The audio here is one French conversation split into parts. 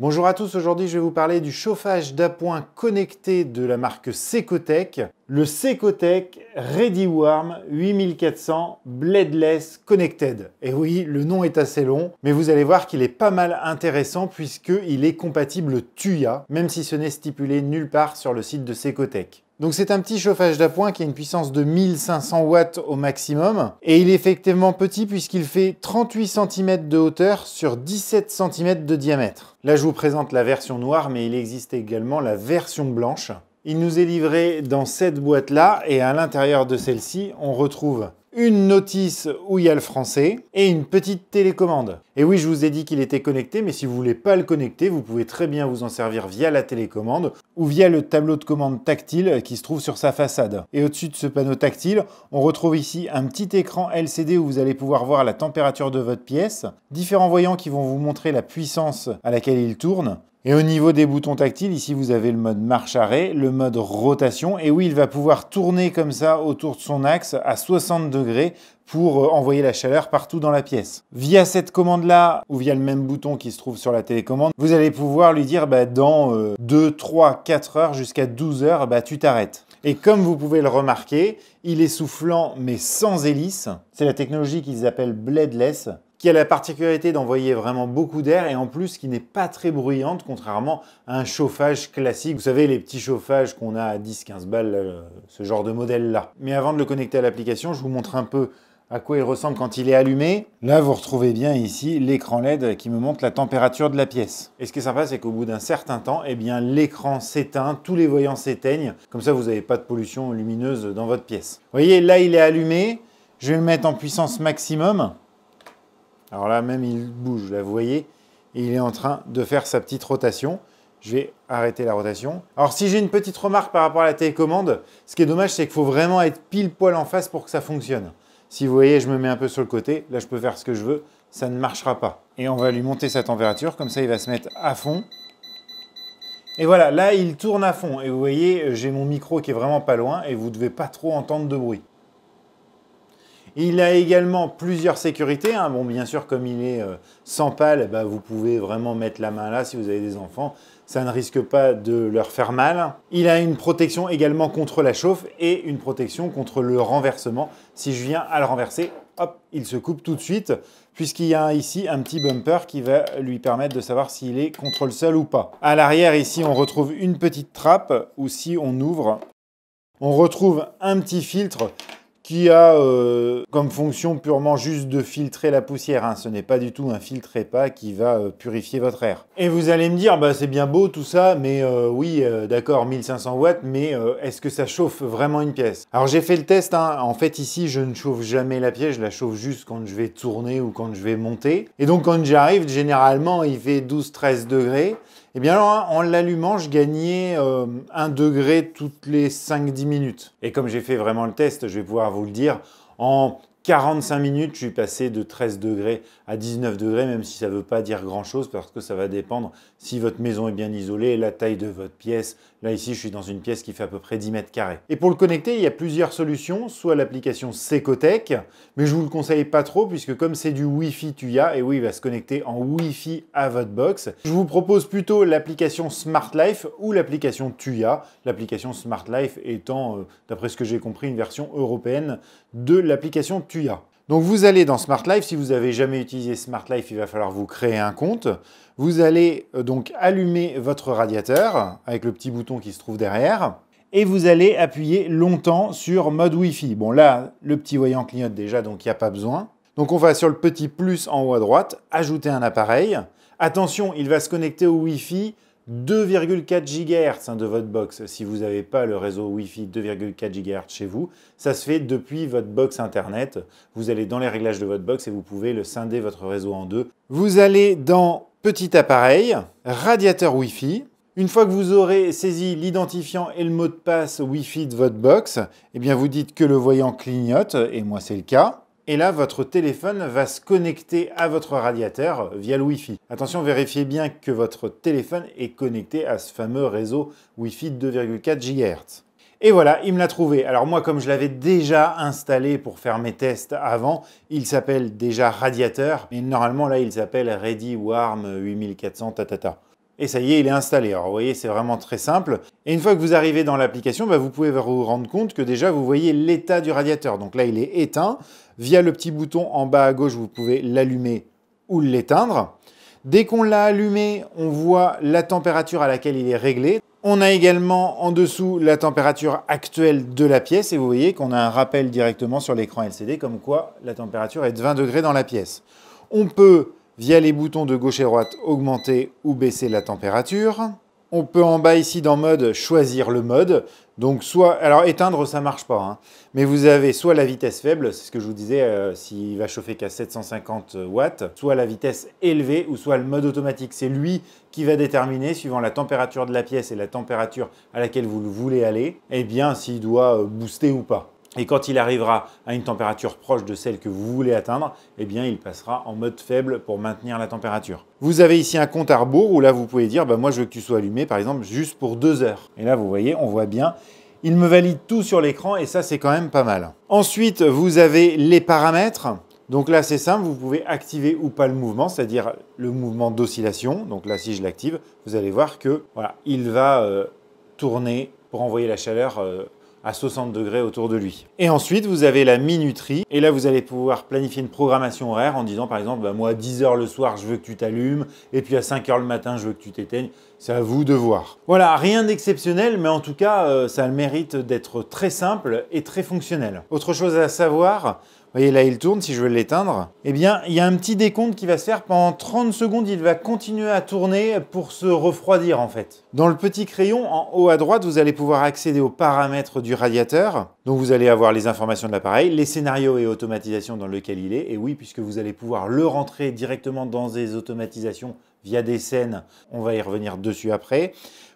Bonjour à tous, aujourd'hui je vais vous parler du chauffage d'appoint connecté de la marque Secotec, le Secotec Warm 8400 Bladeless Connected. Et oui, le nom est assez long, mais vous allez voir qu'il est pas mal intéressant puisqu'il est compatible TUIA, même si ce n'est stipulé nulle part sur le site de Secotec. Donc c'est un petit chauffage d'appoint qui a une puissance de 1500 watts au maximum et il est effectivement petit puisqu'il fait 38 cm de hauteur sur 17 cm de diamètre. Là je vous présente la version noire mais il existe également la version blanche. Il nous est livré dans cette boîte là et à l'intérieur de celle-ci on retrouve une notice où il y a le français et une petite télécommande. Et oui, je vous ai dit qu'il était connecté, mais si vous voulez pas le connecter, vous pouvez très bien vous en servir via la télécommande ou via le tableau de commande tactile qui se trouve sur sa façade. Et au-dessus de ce panneau tactile, on retrouve ici un petit écran LCD où vous allez pouvoir voir la température de votre pièce, différents voyants qui vont vous montrer la puissance à laquelle il tourne, et au niveau des boutons tactiles, ici vous avez le mode marche arrêt, le mode rotation, et oui, il va pouvoir tourner comme ça autour de son axe à 60 degrés pour euh, envoyer la chaleur partout dans la pièce. Via cette commande-là, ou via le même bouton qui se trouve sur la télécommande, vous allez pouvoir lui dire bah, dans 2, 3, 4 heures jusqu'à 12 heures, bah, tu t'arrêtes. Et comme vous pouvez le remarquer, il est soufflant mais sans hélice. C'est la technologie qu'ils appellent bladeless qui a la particularité d'envoyer vraiment beaucoup d'air et en plus qui n'est pas très bruyante contrairement à un chauffage classique. Vous savez les petits chauffages qu'on a à 10-15 balles, euh, ce genre de modèle là. Mais avant de le connecter à l'application, je vous montre un peu à quoi il ressemble quand il est allumé. Là, vous retrouvez bien ici l'écran LED qui me montre la température de la pièce. Et ce qui est sympa, c'est qu'au bout d'un certain temps, eh bien, l'écran s'éteint, tous les voyants s'éteignent. Comme ça, vous n'avez pas de pollution lumineuse dans votre pièce. Vous voyez, là, il est allumé. Je vais le mettre en puissance maximum. Alors là, même, il bouge. Là, vous voyez, il est en train de faire sa petite rotation je vais arrêter la rotation. Alors si j'ai une petite remarque par rapport à la télécommande, ce qui est dommage c'est qu'il faut vraiment être pile poil en face pour que ça fonctionne. Si vous voyez, je me mets un peu sur le côté, là je peux faire ce que je veux, ça ne marchera pas. Et on va lui monter sa température, comme ça il va se mettre à fond. Et voilà, là il tourne à fond. Et vous voyez, j'ai mon micro qui est vraiment pas loin et vous ne devez pas trop entendre de bruit. Il a également plusieurs sécurités. Hein. Bon, bien sûr, comme il est euh, sans pales, bah, vous pouvez vraiment mettre la main là si vous avez des enfants. Ça ne risque pas de leur faire mal. Il a une protection également contre la chauffe et une protection contre le renversement. Si je viens à le renverser, hop, il se coupe tout de suite, puisqu'il y a ici un petit bumper qui va lui permettre de savoir s'il est contre le seul ou pas. À l'arrière, ici, on retrouve une petite trappe, ou si on ouvre, on retrouve un petit filtre qui a euh, comme fonction purement juste de filtrer la poussière. Hein. Ce n'est pas du tout un filtre pas qui va euh, purifier votre air. Et vous allez me dire, bah, c'est bien beau tout ça, mais euh, oui, d'accord, 1500 watts, mais est-ce que ça chauffe vraiment une pièce Alors j'ai fait le test, hein. en fait ici je ne chauffe jamais la pièce, je la chauffe juste quand je vais tourner ou quand je vais monter. Et donc quand j'arrive, généralement il fait 12-13 degrés. Et eh bien en l'allumant, je gagnais 1 euh, degré toutes les 5-10 minutes. Et comme j'ai fait vraiment le test, je vais pouvoir vous le dire, en 45 minutes, je suis passé de 13 degrés à 19 degrés, même si ça ne veut pas dire grand-chose, parce que ça va dépendre si votre maison est bien isolée, la taille de votre pièce, Là ici, je suis dans une pièce qui fait à peu près 10 mètres carrés. Et pour le connecter, il y a plusieurs solutions, soit l'application Secotec, mais je vous le conseille pas trop puisque comme c'est du Wi-Fi Tuya, et oui, il va se connecter en Wi-Fi à votre box, je vous propose plutôt l'application Smart Life ou l'application Tuya, l'application Smart Life étant, euh, d'après ce que j'ai compris, une version européenne de l'application Tuya. Donc vous allez dans Smart Life, si vous n'avez jamais utilisé Smart Life, il va falloir vous créer un compte. Vous allez euh, donc allumer votre radiateur avec le petit bouton qui se trouve derrière et vous allez appuyer longtemps sur mode Wi-Fi. Bon là, le petit voyant clignote déjà, donc il n'y a pas besoin. Donc on va sur le petit plus en haut à droite, ajouter un appareil. Attention, il va se connecter au Wi-Fi 2,4 GHz hein, de votre box, si vous n'avez pas le réseau Wi-Fi 2,4 GHz chez vous, ça se fait depuis votre box Internet. Vous allez dans les réglages de votre box et vous pouvez le scinder votre réseau en deux. Vous allez dans Petit appareil, radiateur Wi-Fi. Une fois que vous aurez saisi l'identifiant et le mot de passe Wi-Fi de votre box, eh bien vous dites que le voyant clignote, et moi c'est le cas. Et là, votre téléphone va se connecter à votre radiateur via le Wi-Fi. Attention, vérifiez bien que votre téléphone est connecté à ce fameux réseau Wi-Fi 2,4 GHz. Et voilà, il me l'a trouvé. Alors moi, comme je l'avais déjà installé pour faire mes tests avant, il s'appelle déjà Radiateur, Et normalement là, il s'appelle Ready Warm 8400 tatata. Et ça y est, il est installé. Alors vous voyez, c'est vraiment très simple. Et une fois que vous arrivez dans l'application, bah, vous pouvez vous rendre compte que déjà, vous voyez l'état du radiateur. Donc là, il est éteint. Via le petit bouton en bas à gauche, vous pouvez l'allumer ou l'éteindre. Dès qu'on l'a allumé, on voit la température à laquelle il est réglé. On a également en dessous la température actuelle de la pièce et vous voyez qu'on a un rappel directement sur l'écran LCD comme quoi la température est de 20 degrés dans la pièce. On peut via les boutons de gauche et droite augmenter ou baisser la température. On peut en bas ici dans mode choisir le mode. Donc soit, alors éteindre ça marche pas, hein. mais vous avez soit la vitesse faible, c'est ce que je vous disais, si euh, s'il va chauffer qu'à 750 watts, soit la vitesse élevée ou soit le mode automatique. C'est lui qui va déterminer suivant la température de la pièce et la température à laquelle vous voulez aller, eh bien s'il doit euh, booster ou pas. Et quand il arrivera à une température proche de celle que vous voulez atteindre, eh bien il passera en mode faible pour maintenir la température. Vous avez ici un compte à rebours où là vous pouvez dire bah, moi je veux que tu sois allumé par exemple juste pour deux heures. Et là vous voyez, on voit bien, il me valide tout sur l'écran et ça c'est quand même pas mal. Ensuite vous avez les paramètres. Donc là c'est simple, vous pouvez activer ou pas le mouvement, c'est-à-dire le mouvement d'oscillation. Donc là si je l'active, vous allez voir que voilà, il va euh, tourner pour envoyer la chaleur euh, à 60 degrés autour de lui. Et ensuite, vous avez la minuterie. Et là, vous allez pouvoir planifier une programmation horaire en disant, par exemple, bah, moi, à 10h le soir, je veux que tu t'allumes. Et puis à 5h le matin, je veux que tu t'éteignes. C'est à vous de voir. Voilà, rien d'exceptionnel, mais en tout cas, euh, ça a le mérite d'être très simple et très fonctionnel. Autre chose à savoir, voyez là, il tourne, si je veux l'éteindre, eh bien, il y a un petit décompte qui va se faire. Pendant 30 secondes, il va continuer à tourner pour se refroidir en fait. Dans le petit crayon, en haut à droite, vous allez pouvoir accéder aux paramètres du radiateur. Donc vous allez avoir les informations de l'appareil, les scénarios et automatisations dans lequel il est. Et oui, puisque vous allez pouvoir le rentrer directement dans des automatisations via des scènes, on va y revenir dessus après.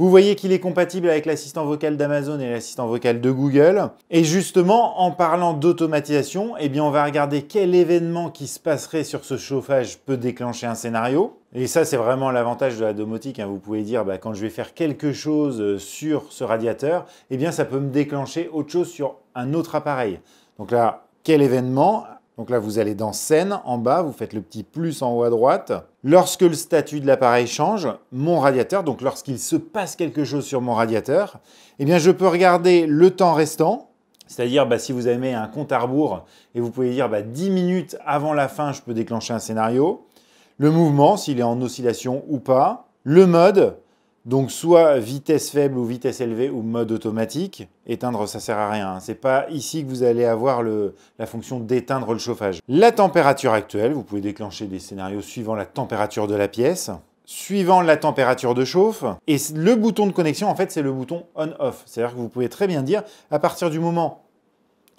Vous voyez qu'il est compatible avec l'assistant vocal d'Amazon et l'assistant vocal de Google. Et justement, en parlant d'automatisation, eh bien, on va regarder quel événement qui se passerait sur ce chauffage peut déclencher un scénario. Et ça, c'est vraiment l'avantage de la domotique. Hein. Vous pouvez dire, bah, quand je vais faire quelque chose euh, sur ce radiateur, eh bien, ça peut me déclencher autre chose sur un autre appareil. Donc là, quel événement donc là, vous allez dans Scène en bas, vous faites le petit plus en haut à droite. Lorsque le statut de l'appareil change, mon radiateur, donc lorsqu'il se passe quelque chose sur mon radiateur, eh bien je peux regarder le temps restant. C'est-à-dire, bah, si vous avez un compte à rebours et vous pouvez dire bah, 10 minutes avant la fin, je peux déclencher un scénario. Le mouvement, s'il est en oscillation ou pas. Le mode, donc soit vitesse faible ou vitesse élevée ou mode automatique, éteindre ça sert à rien. Hein. C'est pas ici que vous allez avoir la fonction d'éteindre le chauffage. La température actuelle, vous pouvez déclencher des scénarios suivant la température de la pièce suivant la température de chauffe. Et le bouton de connexion, en fait, c'est le bouton on-off. C'est-à-dire que vous pouvez très bien dire, à partir du moment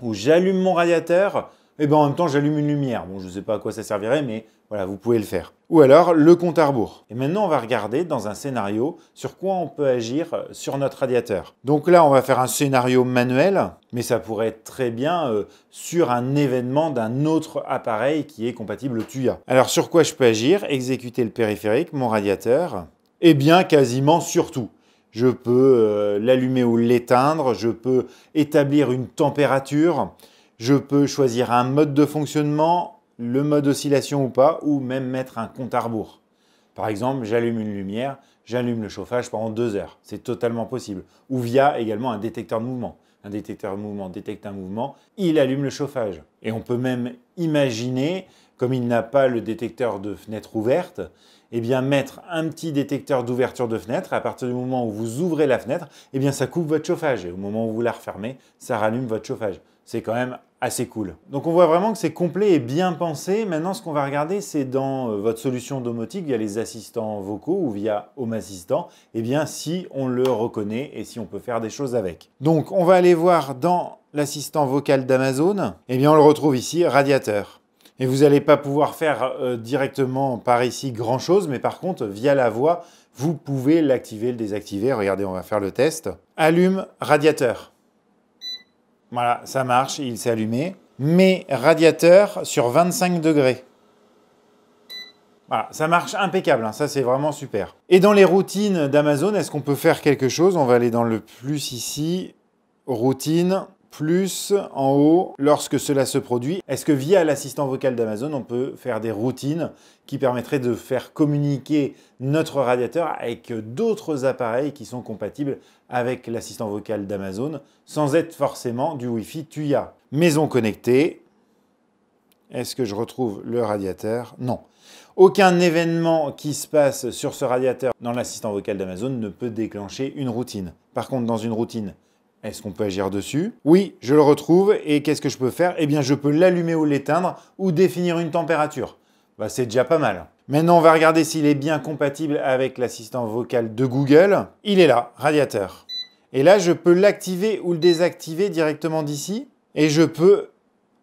où j'allume mon radiateur, et eh bien en même temps j'allume une lumière. Bon, je ne sais pas à quoi ça servirait, mais voilà, vous pouvez le faire. Ou alors le compte à rebours. Et maintenant, on va regarder dans un scénario sur quoi on peut agir euh, sur notre radiateur. Donc là, on va faire un scénario manuel, mais ça pourrait être très bien euh, sur un événement d'un autre appareil qui est compatible Tuya. Alors sur quoi je peux agir Exécuter le périphérique, mon radiateur. Eh bien, quasiment sur tout. Je peux euh, l'allumer ou l'éteindre, je peux établir une température, je peux choisir un mode de fonctionnement, le mode oscillation ou pas, ou même mettre un compte à rebours. Par exemple, j'allume une lumière, j'allume le chauffage pendant deux heures. C'est totalement possible. Ou via également un détecteur de mouvement. Un détecteur de mouvement détecte un mouvement, il allume le chauffage. Et on peut même imaginer, comme il n'a pas le détecteur de fenêtre ouverte, eh bien mettre un petit détecteur d'ouverture de fenêtre. À partir du moment où vous ouvrez la fenêtre, eh bien ça coupe votre chauffage. Et au moment où vous la refermez, ça rallume votre chauffage. C'est quand même assez cool. Donc on voit vraiment que c'est complet et bien pensé. Maintenant, ce qu'on va regarder, c'est dans euh, votre solution domotique via les assistants vocaux ou via Home Assistant, eh bien si on le reconnaît et si on peut faire des choses avec. Donc on va aller voir dans l'assistant vocal d'Amazon, eh bien on le retrouve ici, radiateur. Et vous n'allez pas pouvoir faire euh, directement par ici grand chose, mais par contre, via la voix, vous pouvez l'activer, le désactiver. Regardez, on va faire le test. Allume radiateur. Voilà, ça marche, il s'est allumé. Mais radiateur sur 25 degrés. Voilà, ça marche impeccable, hein, ça c'est vraiment super. Et dans les routines d'Amazon, est-ce qu'on peut faire quelque chose On va aller dans le plus ici, routine, plus en haut lorsque cela se produit. Est-ce que via l'assistant vocal d'Amazon, on peut faire des routines qui permettraient de faire communiquer notre radiateur avec d'autres appareils qui sont compatibles avec l'assistant vocal d'Amazon sans être forcément du Wi-Fi Tuya Maison connectée. Est-ce que je retrouve le radiateur Non. Aucun événement qui se passe sur ce radiateur dans l'assistant vocal d'Amazon ne peut déclencher une routine. Par contre, dans une routine est-ce qu'on peut agir dessus Oui, je le retrouve, et qu'est-ce que je peux faire Eh bien, je peux l'allumer ou l'éteindre, ou définir une température. Bah, c'est déjà pas mal. Maintenant, on va regarder s'il est bien compatible avec l'assistant vocal de Google. Il est là, radiateur. Et là, je peux l'activer ou le désactiver directement d'ici, et je peux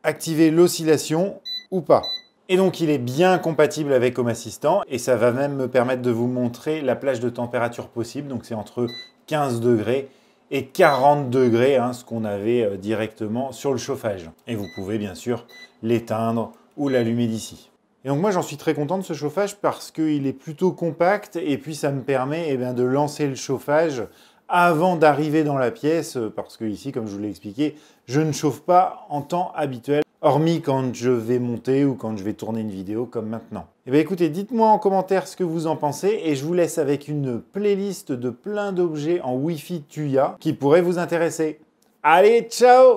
activer l'oscillation ou pas. Et donc il est bien compatible avec Home Assistant et ça va même me permettre de vous montrer la plage de température possible. Donc c'est entre 15 degrés et 40 degrés, hein, ce qu'on avait euh, directement sur le chauffage. Et vous pouvez bien sûr l'éteindre ou l'allumer d'ici. Et donc moi j'en suis très content de ce chauffage parce qu'il est plutôt compact et puis ça me permet eh de lancer le chauffage avant d'arriver dans la pièce euh, parce que ici comme je vous l'ai expliqué je ne chauffe pas en temps habituel. Hormis quand je vais monter ou quand je vais tourner une vidéo comme maintenant. Eh bien écoutez, dites-moi en commentaire ce que vous en pensez et je vous laisse avec une playlist de plein d'objets en Wi-Fi Tuya qui pourraient vous intéresser. Allez, ciao